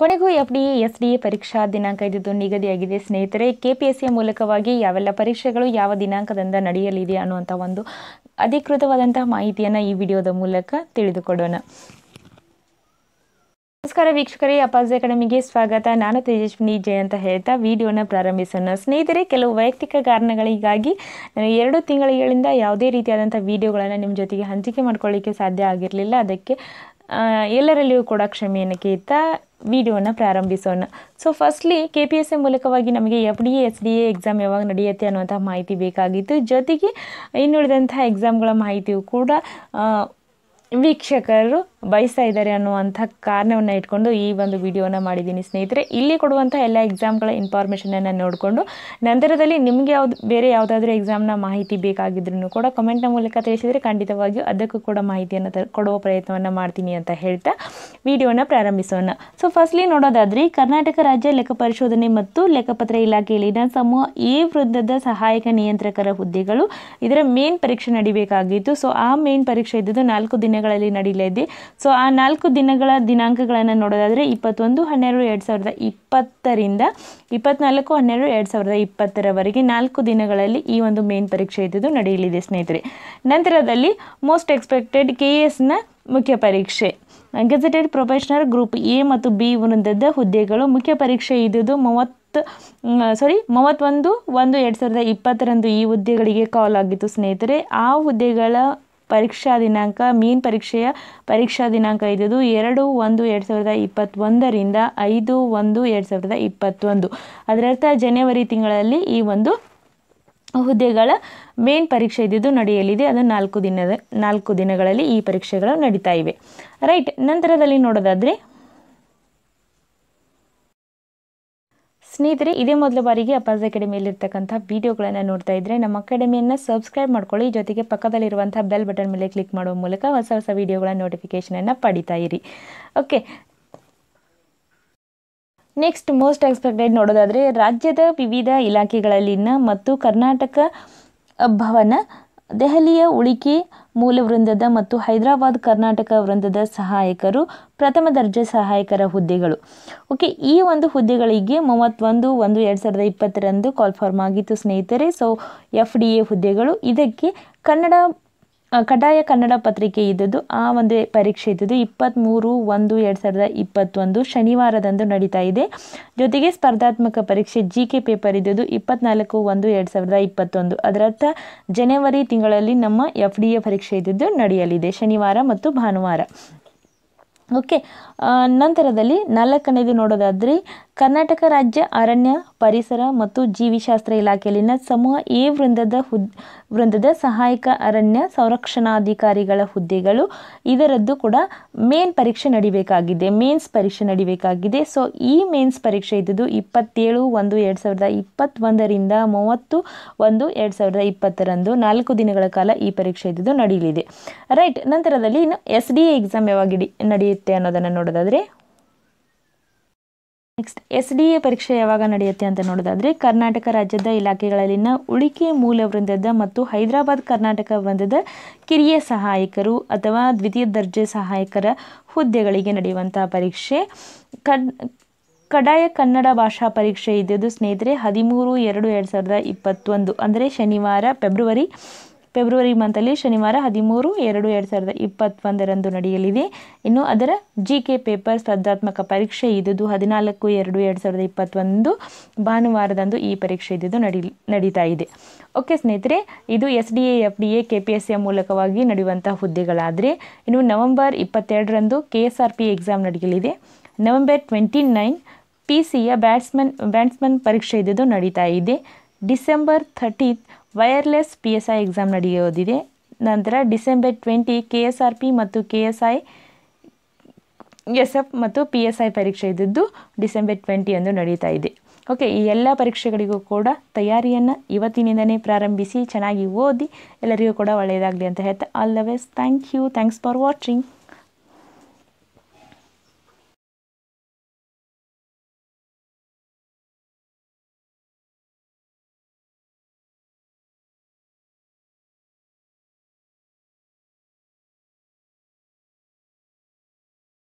ಕೊನೆಗೂ F D S D ಪರೀಕ್ಷಾ ದಿನಾಂಕ ಇದ್ದಿದ್ದು ನಿಗದಿಯಾಗಿದೆ ಸ್ನೇಹಿತರೆ ಕೆ ಪಿ ಎಸ್ ಮೂಲಕವಾಗಿ ಯಾವೆಲ್ಲ ಪರೀಕ್ಷೆಗಳು ಯಾವ ದಿನಾಂಕದಿಂದ ನಡೆಯಲಿದೆ ಅನ್ನುವಂಥ ಒಂದು ಅಧಿಕೃತವಾದಂತಹ ಮಾಹಿತಿಯನ್ನು ಈ ವಿಡಿಯೋದ ಮೂಲಕ ತಿಳಿದುಕೊಡೋಣ ನಮಸ್ಕಾರ ವೀಕ್ಷಕರೇ ಅಪಾಜ್ ಅಕಾಡೆಮಿಗೆ ಸ್ವಾಗತ ನಾನು ತೇಜಸ್ವಿನಿ ಜಯ ಅಂತ ಹೇಳ್ತಾ ವಿಡಿಯೋನ ಪ್ರಾರಂಭಿಸೋಣ ಸ್ನೇಹಿತರೆ ಕೆಲವು ವೈಯಕ್ತಿಕ ಕಾರಣಗಳಿಗಾಗಿ ನಾನು ಎರಡು ತಿಂಗಳಿಂದ ಯಾವುದೇ ರೀತಿಯಾದಂಥ ವಿಡಿಯೋಗಳನ್ನು ನಿಮ್ಮ ಜೊತೆಗೆ ಹಂಚಿಕೆ ಮಾಡ್ಕೊಳ್ಳಿಕ್ಕೆ ಸಾಧ್ಯ ಆಗಿರಲಿಲ್ಲ ಅದಕ್ಕೆ ಎಲ್ಲರಲ್ಲಿಯೂ ಕೂಡ ಕ್ಷಮೆಯನ್ನು ಕೇಳ್ತಾ ವಿಡಿಯೋನ ಪ್ರಾರಂಭಿಸೋಣ so firstly K P S A ಮೂಲಕವಾಗಿ ನಮಗೆ F D A S D A exam ಯಾವಾಗ ನಡೆಯುತ್ತೆ ಅನ್ನುವಂಥ ಮಾಹಿತಿ ಬೇಕಾಗಿತ್ತು ಜೊತೆಗೆ ಇನ್ನುಳಿದಂಥ ಎಕ್ಸಾಮ್ಗಳ ಮಾಹಿತಿಯು ಕೂಡ ವೀಕ್ಷಕರು ಬಯಸ್ತಾ ಇದ್ದಾರೆ ಅನ್ನುವಂಥ ಕಾರಣವನ್ನು ಇಟ್ಕೊಂಡು ಈ ಒಂದು ವಿಡಿಯೋನ ಮಾಡಿದ್ದೀನಿ ಸ್ನೇಹಿತರೆ ಇಲ್ಲಿ ಕೊಡುವಂಥ ಎಲ್ಲ ಎಕ್ಸಾಮ್ಗಳ ಇನ್ಫಾರ್ಮೇಷನನ್ನು ನೋಡಿಕೊಂಡು ನಂತರದಲ್ಲಿ ನಿಮಗೆ ಯಾವ್ದು ಬೇರೆ ಯಾವುದಾದ್ರೂ ಎಕ್ಸಾಮ್ನ ಮಾಹಿತಿ ಬೇಕಾಗಿದ್ರು ಕೂಡ ಕಮೆಂಟ್ನ ಮೂಲಕ ತಿಳಿಸಿದರೆ ಖಂಡಿತವಾಗಿಯೂ ಅದಕ್ಕೂ ಕೂಡ ಮಾಹಿತಿಯನ್ನು ಕೊಡುವ ಪ್ರಯತ್ನವನ್ನು ಮಾಡ್ತೀನಿ ಅಂತ ಹೇಳ್ತಾ ವಿಡಿಯೋನ ಪ್ರಾರಂಭಿಸೋಣ ಸೊ ಫಸ್ಟ್ಲಿ ನೋಡೋದಾದ್ರೆ ಕರ್ನಾಟಕ ರಾಜ್ಯ ಲೆಕ್ಕ ಪರಿಶೋಧನೆ ಮತ್ತು ಲೆಕ್ಕಪತ್ರ ಇಲಾಖೆಯಲ್ಲಿನ ಸಮೂಹ ಈ ವೃದ್ಧದ ಸಹಾಯಕ ನಿಯಂತ್ರಕರ ಹುದ್ದೆಗಳು ಇದರ ಮೇನ್ ಪರೀಕ್ಷೆ ನಡಿಬೇಕಾಗಿತ್ತು ಸೊ ಆ ಮೇನ್ ಪರೀಕ್ಷೆ ಇದ್ದದ್ದು ನಾಲ್ಕು ದಿನ ದಿನಗಳಲ್ಲಿ ನಡೆಯಲಿದೆ ಸೊ ಆ ನಾಲ್ಕು ದಿನಗಳ ದಿನಾಂಕಗಳನ್ನು ನೋಡೋದಾದರೆ ಇಪ್ಪತ್ತೊಂದು ಹನ್ನೆರಡು ಎರಡು ಸಾವಿರದ ಇಪ್ಪತ್ತರಿಂದ ಇಪ್ಪತ್ನಾಲ್ಕು ಹನ್ನೆರಡು ಎರಡು ಸಾವಿರದ ಇಪ್ಪತ್ತರವರೆಗೆ ನಾಲ್ಕು ದಿನಗಳಲ್ಲಿ ಈ ಒಂದು ಮೇನ್ ಪರೀಕ್ಷೆ ಇದ್ದುದು ನಡೆಯಲಿದೆ ಸ್ನೇಹಿತರೆ ನಂತರದಲ್ಲಿ ಮೋಸ್ಟ್ ಎಕ್ಸ್ಪೆಕ್ಟೆಡ್ ಕೆ ಎಸ್ನ ಮುಖ್ಯ ಪರೀಕ್ಷೆ ಗೆಜೆಟೆಡ್ ಪ್ರೊಫೆಷನಲ್ ಗ್ರೂಪ್ ಎ ಮತ್ತು ಬಿ ವೃಂದದ ಹುದ್ದೆಗಳು ಮುಖ್ಯ ಪರೀಕ್ಷೆ ಇದ್ದುದು ಮೂವತ್ತು ಸಾರಿ ಮೂವತ್ತೊಂದು ಒಂದು ಎರಡು ಸಾವಿರದ ಇಪ್ಪತ್ತರಂದು ಈ ಹುದ್ದೆಗಳಿಗೆ ಕಾಲ್ ಆಗಿತ್ತು ಸ್ನೇಹಿತರೆ ಆ ಹುದ್ದೆಗಳ ಪರೀಕ್ಷಾ ದಿನಾಂಕ ಮೀನ್ ಪರೀಕ್ಷೆಯ ಪರೀಕ್ಷಾ ದಿನಾಂಕ ಇದ್ದದ್ದು ಎರಡು ಒಂದು ಎರಡು ಸಾವಿರದ ಇಪ್ಪತ್ತೊಂದರಿಂದ ಐದು ಒಂದು ಎರಡು ಸಾವಿರದ ಇಪ್ಪತ್ತೊಂದು ಅದರರ್ಥ ಜನವರಿ ತಿಂಗಳಲ್ಲಿ ಈ ಒಂದು ಹುದ್ದೆಗಳ ಮೇನ್ ಪರೀಕ್ಷೆ ಇದ್ದಿದ್ದು ನಡೆಯಲಿದೆ ಅದು ನಾಲ್ಕು ದಿನದ ನಾಲ್ಕು ದಿನಗಳಲ್ಲಿ ಈ ಪರೀಕ್ಷೆಗಳು ನಡೀತಾ ಇವೆ ರೈಟ್ ನಂತರದಲ್ಲಿ ನೋಡೋದಾದರೆ ಸ್ನೇಹಿತರೆ ಇದೇ ಮೊದಲ ಬಾರಿಗೆ ಅಪಾಸ್ ಅಕಾಡೆಮಿಯಲ್ಲಿರ್ತಕ್ಕಂಥ ವಿಡಿಯೋಗಳನ್ನು ನೋಡ್ತಾ ಇದ್ರೆ ನಮ್ಮ ಅಕಾಡೆಮಿಯನ್ನು ಸಬ್ಸ್ಕ್ರೈಬ್ ಮಾಡ್ಕೊಳ್ಳಿ ಜೊತೆಗೆ ಪಕ್ಕದಲ್ಲಿರುವಂಥ ಬೆಲ್ ಬಟನ್ ಮೇಲೆ ಕ್ಲಿಕ್ ಮಾಡುವ ಮೂಲಕ ಹೊಸ ಹೊಸ ವಿಡಿಯೋಗಳ ಅನ್ನ ಪಡಿತಾ ಇರಿ ಓಕೆ ನೆಕ್ಸ್ಟ್ ಮೋಸ್ಟ್ ಎಕ್ಸ್ಪೆಕ್ಟೆಡ್ ನೋಡೋದಾದ್ರೆ ರಾಜ್ಯದ ವಿವಿಧ ಇಲಾಖೆಗಳಲ್ಲಿನ ಮತ್ತು ಕರ್ನಾಟಕ ಭವನ ದೆಹಲಿಯ ಉಳಿಕೆ ಮೂಲ ವೃಂದದ ಮತ್ತು ಹೈದರಾಬಾದ್ ಕರ್ನಾಟಕ ವೃಂದದ ಸಹಾಯಕರು ಪ್ರಥಮ ದರ್ಜೆ ಸಹಾಯಕರ ಹುದ್ದೆಗಳು ಓಕೆ ಈ ಒಂದು ಹುದ್ದೆಗಳಿಗೆ ಮೂವತ್ತೊಂದು ಒಂದು ಎರಡು ಸಾವಿರದ ಇಪ್ಪತ್ತರಂದು ಕಾಲ್ ಫಾರ್ಮ್ ಆಗಿತ್ತು ಸ್ನೇಹಿತರೆ ಸೊ ಎಫ್ ಡಿ ಎ ಹುದ್ದೆಗಳು ಇದಕ್ಕೆ ಕನ್ನಡ ಕಡ್ಡಾಯ ಕನ್ನಡ ಪತ್ರಿಕೆ ಇದ್ದದ್ದು ಆ ಒಂದು ಪರೀಕ್ಷೆ ಇದ್ದದ್ದು ಇಪ್ಪತ್ತ್ಮೂರು ಒಂದು ಎರಡು ಸಾವಿರದ ಇಪ್ಪತ್ತೊಂದು ಶನಿವಾರದಂದು ನಡೀತಾ ಇದೆ ಜೊತೆಗೆ ಸ್ಪರ್ಧಾತ್ಮಕ ಪರೀಕ್ಷೆ ಜಿ ಕೆ ಪೇಪರ್ ಇದ್ದದ್ದು ಇಪ್ಪತ್ತ್ನಾಲ್ಕು ಒಂದು ಎರಡು ಸಾವಿರದ ಇಪ್ಪತ್ತೊಂದು ಅದರರ್ಥ ಜನವರಿ ತಿಂಗಳಲ್ಲಿ ನಮ್ಮ ಎಫ್ ಡಿ ಎ ಪರೀಕ್ಷೆ ಇದ್ದದ್ದು ನಡೆಯಲಿದೆ ಶನಿವಾರ ಮತ್ತು ಭಾನುವಾರ ಓಕೆ ನಂತರದಲ್ಲಿ ನಾಲ್ಕನೇದು ನೋಡೋದಾದರೆ ಕರ್ನಾಟಕ ರಾಜ್ಯ ಅರಣ್ಯ ಪರಿಸರ ಮತ್ತು ಜೀವಿಶಾಸ್ತ್ರ ಇಲಾಖೆಯಲ್ಲಿನ ಸಮೂಹ ಎ ವೃಂದದ ಹುದ್ ವೃಂದದ ಸಹಾಯಕ ಅರಣ್ಯ ಸಂರಕ್ಷಣಾಧಿಕಾರಿಗಳ ಹುದ್ದೆಗಳು ಇದರದ್ದು ಕೂಡ ಮೇನ್ ಪರೀಕ್ಷೆ ನಡಿಬೇಕಾಗಿದೆ ಮೇನ್ಸ್ ಪರೀಕ್ಷೆ ನಡಿಬೇಕಾಗಿದೆ ಸೊ ಈ ಮೇನ್ಸ್ ಪರೀಕ್ಷೆ ಇದ್ದದ್ದು ಇಪ್ಪತ್ತೇಳು ಒಂದು ಎರಡು ಸಾವಿರದ ಇಪ್ಪತ್ತೊಂದರಿಂದ ಮೂವತ್ತು ಒಂದು ಎರಡು ಸಾವಿರದ ಇಪ್ಪತ್ತರಂದು ನಾಲ್ಕು ದಿನಗಳ ಕಾಲ ಈ ಪರೀಕ್ಷೆ ಇದ್ದದ್ದು ನಡೆಯಲಿದೆ ರೈಟ್ ನಂತರದಲ್ಲಿ ಇನ್ನು ಎಸ್ ಡಿ ಎ ಎಕ್ಸಾಮ್ ಯಾವಾಗ ನಡೆಯುತ್ತೆ ಅನ್ನೋದನ್ನು ನೋಡೋದಾದರೆ ನೆಕ್ಸ್ಟ್ ಎಸ್ ಡಿ ಎ ಪರೀಕ್ಷೆ ಯಾವಾಗ ನಡೆಯುತ್ತೆ ಅಂತ ನೋಡೋದಾದರೆ ಕರ್ನಾಟಕ ರಾಜ್ಯದ ಇಲಾಖೆಗಳಲ್ಲಿನ ಉಳಿಕೆ ಮೂಲ ವೃಂದದ ಮತ್ತು ಹೈದರಾಬಾದ್ ಕರ್ನಾಟಕ ವೃಂದದ ಕಿರಿಯ ಸಹಾಯಕರು ಅಥವಾ ದ್ವಿತೀಯ ದರ್ಜೆ ಸಹಾಯಕರ ಹುದ್ದೆಗಳಿಗೆ ನಡೆಯುವಂಥ ಪರೀಕ್ಷೆ ಕಡ್ ಕಡಾಯ ಕನ್ನಡ ಭಾಷಾ ಪರೀಕ್ಷೆ ಇದ್ದದ್ದು ಸ್ನೇಹಿತರೆ ಹದಿಮೂರು ಎರಡು ಎರಡು ಸಾವಿರದ ಇಪ್ಪತ್ತೊಂದು ಅಂದರೆ ಶನಿವಾರ ಫೆಬ್ರವರಿ ಫೆಬ್ರವರಿ ಮಂತಲ್ಲಿ ಶನಿವಾರ ಹದಿಮೂರು ಎರಡು ಎರಡು ಸಾವಿರದ ಇಪ್ಪತ್ತೊಂದರಂದು ನಡೆಯಲಿದೆ ಇನ್ನು ಅದರ ಜಿ ಕೆ ಪೇಪರ್ ಸ್ಪರ್ಧಾತ್ಮಕ ಪರೀಕ್ಷೆ ಇದ್ದುದು ಹದಿನಾಲ್ಕು ಎರಡು ಎರಡು ಸಾವಿರದ ಇಪ್ಪತ್ತೊಂದು ಭಾನುವಾರದಂದು ಈ ಪರೀಕ್ಷೆ ಇದ್ದುದು ನಡಿ ನಡೀತಾ ಇದೆ ಓಕೆ ಸ್ನೇಹಿತರೆ ಇದು S D A F D A K P S ಸಿಯ ಮೂಲಕವಾಗಿ ನಡೆಯುವಂಥ ಹುದ್ದೆಗಳಾದರೆ ಇನ್ನು ನವೆಂಬರ್ ಇಪ್ಪತ್ತೆರಡರಂದು K S R P exam ನಡೆಯಲಿದೆ ನವೆಂಬರ್ ಟ್ವೆಂಟಿ ನೈನ್ ಪಿ ಸಿಯ ಬ್ಯಾಟ್ಸ್ಮನ್ ಬ್ಯಾಟ್ಸ್ಮನ್ ಪರೀಕ್ಷೆ ಇದ್ದುದು ನಡೀತಾ ಇದೆ December thirtieth wireless P S I exam ನಡೆಯೋದಿದೆ ನಂತರ December twenty K S R P ಮತ್ತು K S I S F ಮತ್ತು ಪಿ ಎಸ್ ಐ ಪರೀಕ್ಷೆ ಇದ್ದದ್ದು ಡಿಸೆಂಬರ್ ಟ್ವೆಂಟಿ ಎಂದು ನಡೀತಾ ಇದೆ ಓಕೆ ಈ ಎಲ್ಲ ಪರೀಕ್ಷೆಗಳಿಗೂ ಕೂಡ ತಯಾರಿಯನ್ನು ಇವತ್ತಿನಿಂದನೇ ಪ್ರಾರಂಭಿಸಿ ಚೆನ್ನಾಗಿ ಓದಿ ಎಲ್ಲರಿಗೂ ಕೂಡ ಒಳ್ಳೆಯದಾಗಲಿ ಅಂತ ಹೇಳ್ತಾ all the best thank you thanks for watching